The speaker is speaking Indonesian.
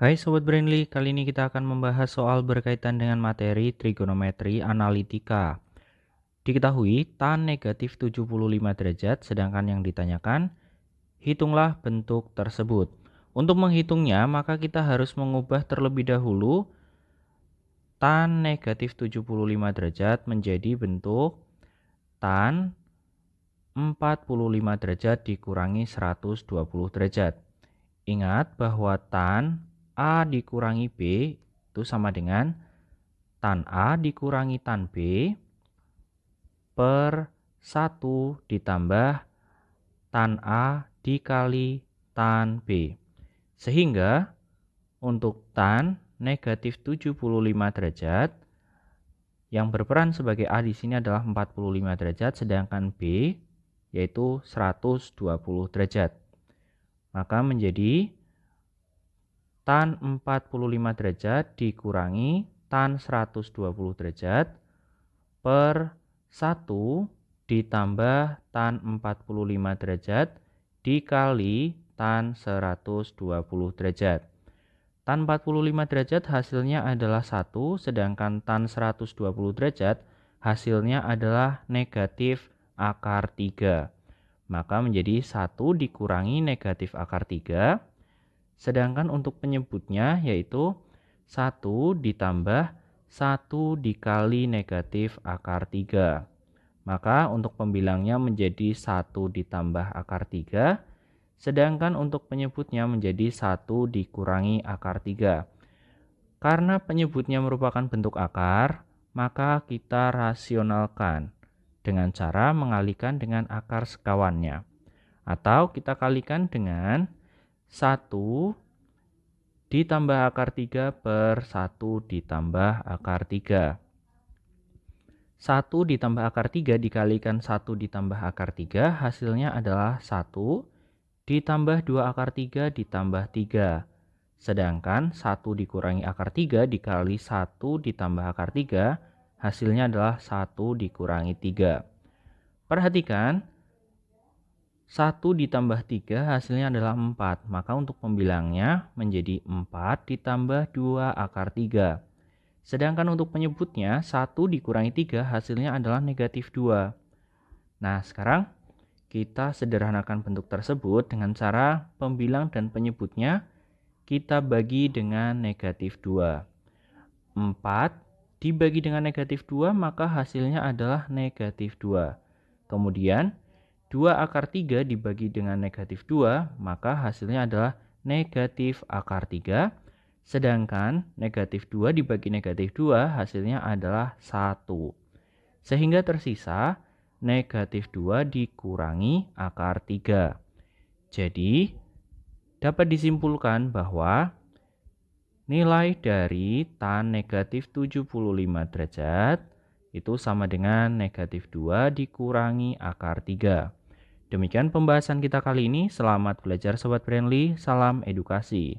Hai Sobat Brainly, kali ini kita akan membahas soal berkaitan dengan materi trigonometri analitika. Diketahui tan negatif 75 derajat, sedangkan yang ditanyakan, hitunglah bentuk tersebut. Untuk menghitungnya, maka kita harus mengubah terlebih dahulu tan negatif 75 derajat menjadi bentuk tan 45 derajat dikurangi 120 derajat. Ingat bahwa tan A dikurangi B itu sama dengan tan A dikurangi tan B per 1 ditambah tan A dikali tan B. Sehingga untuk tan negatif 75 derajat yang berperan sebagai A di sini adalah 45 derajat sedangkan B yaitu 120 derajat. Maka menjadi tan 45 derajat dikurangi tan 120 derajat per 1 ditambah tan 45 derajat dikali tan 120 derajat. Tan 45 derajat hasilnya adalah 1, sedangkan tan 120 derajat hasilnya adalah negatif akar 3. Maka menjadi 1 dikurangi negatif akar 3 Sedangkan untuk penyebutnya yaitu 1 ditambah 1 dikali negatif akar 3. Maka untuk pembilangnya menjadi 1 ditambah akar 3. Sedangkan untuk penyebutnya menjadi 1 dikurangi akar 3. Karena penyebutnya merupakan bentuk akar, maka kita rasionalkan dengan cara mengalihkan dengan akar sekawannya. Atau kita kalikan dengan 1 ditambah akar 3 per 1 ditambah akar 3. 1 ditambah akar 3 dikalikan 1 ditambah akar 3 hasilnya adalah 1 ditambah 2 akar 3 ditambah 3. Sedangkan 1 dikurangi akar 3 dikali 1 ditambah akar 3 hasilnya adalah 1 dikurangi 3. Perhatikan, 1 ditambah 3 hasilnya adalah 4. Maka untuk pembilangnya menjadi 4 ditambah 2 akar 3. Sedangkan untuk penyebutnya 1 dikurangi 3 hasilnya adalah negatif 2. Nah sekarang kita sederhanakan bentuk tersebut dengan cara pembilang dan penyebutnya kita bagi dengan negatif 2. 4 dibagi dengan negatif 2 maka hasilnya adalah negatif 2. Kemudian 2 akar 3 dibagi dengan negatif 2, maka hasilnya adalah negatif akar 3. Sedangkan negatif 2 dibagi negatif 2 hasilnya adalah 1. Sehingga tersisa negatif 2 dikurangi akar 3. Jadi, dapat disimpulkan bahwa nilai dari tan negatif 75 derajat itu sama dengan negatif 2 dikurangi akar 3. Demikian pembahasan kita kali ini. Selamat belajar sobat friendly. Salam edukasi.